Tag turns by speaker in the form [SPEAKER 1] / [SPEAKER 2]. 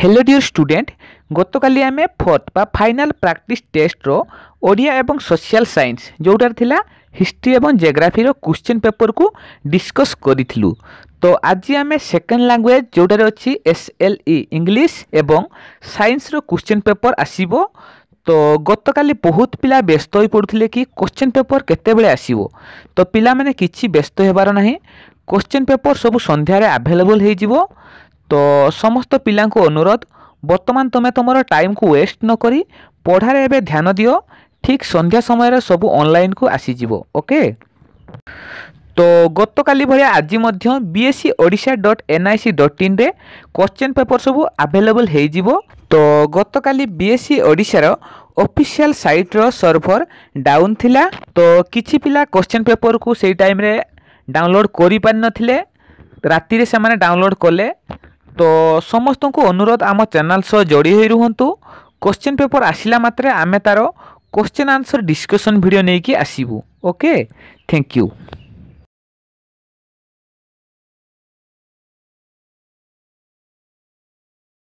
[SPEAKER 1] hello dear student গতকালি আমি fourth বা final practice টেস্টর Odia এবং সোশিয়াল সাইন্স যেটার লা হিস্ট্রি এবং জিওগ্রাফির কোশ্চেন পেপরকু ডিসকস করিলু তো আজি আমি সেকেন্ড ল্যাঙ্গুয়েজ যেটার অছি এসএলই ইংলিশ এবং সাইন্সর কোশ্চেন পেপর আসব তো গতকালি বহুত পিলা ব্যস্ত হয়ে পড়ুলে কি কোশ্চেন পেপর কেতবে আসব তো পিলা মানে কিছু ব্যস্ত হবার না কোশ্চেন পেপর সব সন্ধ্যায় আভেলেবল হয়ে যাব ତ ସମସ୍ତ ପିଲାଙ୍କୁ ଅନୁରୋଧ ବର୍ତ୍ତମାନ ତୁମେ ତୁମର ଟାଇମ୍କୁ ୱେଷ୍ଟ ନକରି ପଢ଼ାରେ ଏବେ ଧ୍ୟାନ ଦିଅ ଠିକ୍ ସନ୍ଧ୍ୟା ସମୟରେ ସବୁ ଅନଲାଇନ୍କୁ ଆସିଯିବ ଓକେ ତ ଗତକାଲି ଭଳିଆ ଆଜି ମଧ୍ୟ B S C Odisha dot N I C dot ଇନ୍ରେ କ୍ୱେଶ୍ଚନ୍ ପେପର୍ ସବୁ ଆଭେଲେବଲ୍ ହେଇଯିବ ତ ଗତକାଲି ବି ଏସ୍ ସି ଓଡ଼ିଶାର ଅଫିସିଆଲ୍ ସାଇଟ୍ର ସର୍ଭର ଡାଉନ୍ ଥିଲା ତ କିଛି ପିଲା କ୍ୱେଶ୍ଚନ୍ ପେପର୍କୁ ସେଇ ଟାଇମ୍ରେ ଡାଉନଲୋଡ଼୍ କରିପାରିନଥିଲେ ରାତିରେ ସେମାନେ ଡାଉନଲୋଡ଼୍ କଲେ ତ ସମସ୍ତଙ୍କୁ ଅନୁରୋଧ ଆମ ଚ୍ୟାନେଲ ସହ ଯୋଡ଼ି ହୋଇ ରୁହନ୍ତୁ କୋଶ୍ଚିନ୍ ପେପର ଆସିଲା ମାତ୍ରେ ଆମେ ତା'ର କୋଶ୍ଚିନ୍ ଆନ୍ସର ଡିସ୍କସନ୍ ଭିଡ଼ିଓ ନେଇକି ଆସିବୁ ଓକେ ଥ୍ୟାଙ୍କ ୟୁ